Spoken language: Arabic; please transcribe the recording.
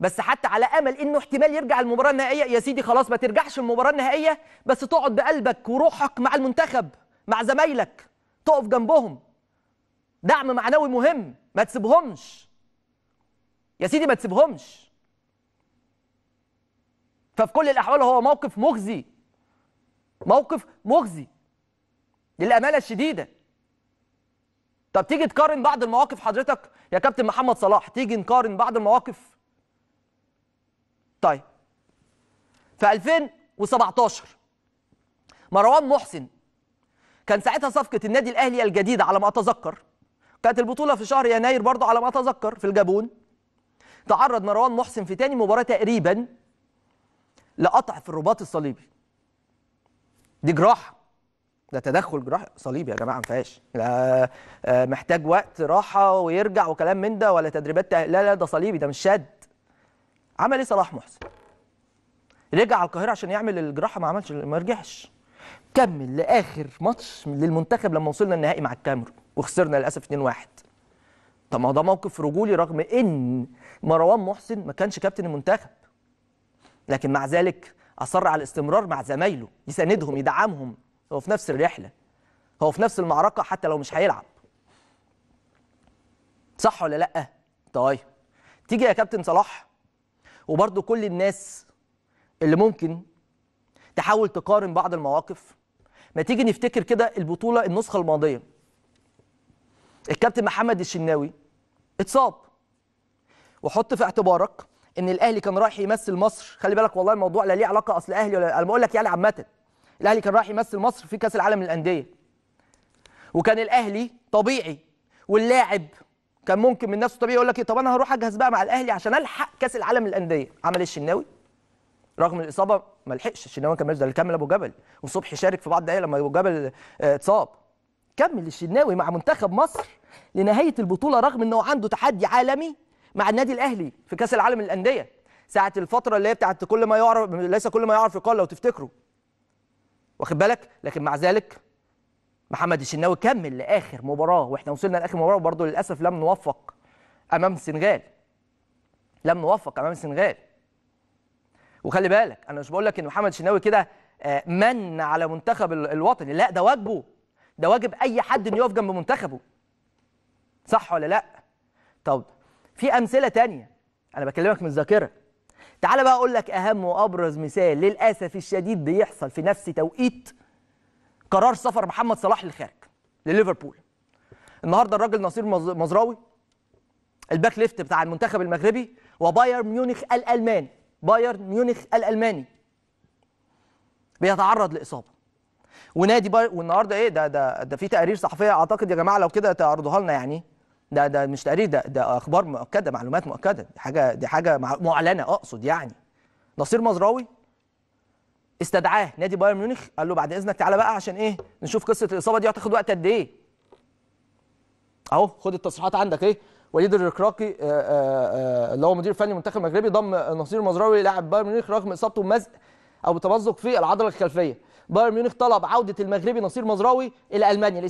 بس حتى على امل انه احتمال يرجع المباراه النهائيه يا سيدي خلاص ما ترجعش المباراه النهائيه بس تقعد بقلبك وروحك مع المنتخب مع زمايلك تقف جنبهم دعم معنوي مهم ما تسيبهمش يا سيدي ما تسيبهمش ففي كل الاحوال هو موقف مخزي موقف مخزي للامانه الشديده طب تيجي تقارن بعض المواقف حضرتك يا كابتن محمد صلاح تيجي نقارن بعض المواقف طيب في 2017 مروان محسن كان ساعتها صفقة النادي الأهلي الجديدة على ما أتذكر كانت البطولة في شهر يناير برضه على ما أتذكر في الجابون تعرض مروان محسن في تاني مباراة تقريبا لقطع في الرباط الصليبي دي جراحة ده تدخل جراحي صليبي يا جماعة ما فيهاش لا آه، محتاج وقت راحة ويرجع وكلام من ده ولا تدريبات لا لا ده صليبي ده مش شد عمل ايه صلاح محسن رجع على القاهره عشان يعمل الجراحه ما عملش ما رجعش كمل لاخر ماتش للمنتخب لما وصلنا النهائي مع الكاميرون وخسرنا للاسف 2-1 طب ما هو ده موقف رجولي رغم ان مروان محسن ما كانش كابتن المنتخب لكن مع ذلك اصر على الاستمرار مع زمايله يساندهم يدعمهم هو في نفس الرحله هو في نفس المعركه حتى لو مش هيلعب صح ولا لا طيب تيجي يا كابتن صلاح وبرضو كل الناس اللي ممكن تحاول تقارن بعض المواقف ما تيجي نفتكر كده البطوله النسخه الماضيه الكابتن محمد الشناوي اتصاب وحط في اعتبارك ان الاهلي كان رايح يمثل مصر خلي بالك والله الموضوع لا ليه علاقه اصل اهلي ولا انا بقول لك يعني عامه الاهلي كان رايح يمثل مصر في كاس العالم للانديه وكان الاهلي طبيعي واللاعب كان ممكن من نفسه طبيعي يقول لك إيه، طب انا هروح اجهز بقى مع الاهلي عشان الحق كاس العالم للانديه عمل إيه الشناوي رغم الاصابه ما لحقش الشناوي كان ده اللي كمل ابو جبل وصبحي شارك في بعض الدقائق لما ابو جبل آه، اتصاب كمل الشناوي مع منتخب مصر لنهايه البطوله رغم انه عنده تحدي عالمي مع النادي الاهلي في كاس العالم للانديه ساعه الفتره اللي هي بتاعت كل ما يعرف ليس كل ما يعرف يقال لو تفتكروا واخد بالك لكن مع ذلك محمد الشناوي كمل لاخر مباراه واحنا وصلنا لاخر مباراه وبرضه للاسف لم نوفق امام السنغال لم نوفق امام السنغال وخلي بالك انا مش بقول لك ان محمد الشناوي كده آه، من على منتخب الوطني لا ده واجبه ده واجب اي حد انه يقف جنب منتخبه صح ولا لا طب في امثله تانية انا بكلمك من الذاكره تعال بقى اقول لك اهم وابرز مثال للاسف الشديد بيحصل في نفس توقيت قرار سفر محمد صلاح للخارج لليفربول النهارده الراجل نصير مزراوي الباك ليفت بتاع المنتخب المغربي وبايرن ميونخ الالماني بايرن ميونخ الالماني بيتعرض لاصابه ونادي باير والنهارده ايه ده ده ده في تقارير صحفيه اعتقد يا جماعه لو كده تعرضوها لنا يعني ده ده مش تقرير ده ده اخبار مؤكده معلومات مؤكده دي حاجه دي حاجه معلنه اقصد يعني نصير مزراوي استدعاه نادي بايرن ميونخ قال له بعد اذنك تعالى بقى عشان ايه نشوف قصه الاصابه دي هتاخد وقت قد ايه اهو خد التصريحات عندك ايه وليد الركراكي آه، آه، آه، اللي هو مدير فني منتخب المغربي ضم نصير مزراوي لاعب بايرن ميونخ رغم اصابته بمزق او تمزق في العضله الخلفيه بايرن ميونخ طلب عوده المغربي نصير مزراوي الى المانيا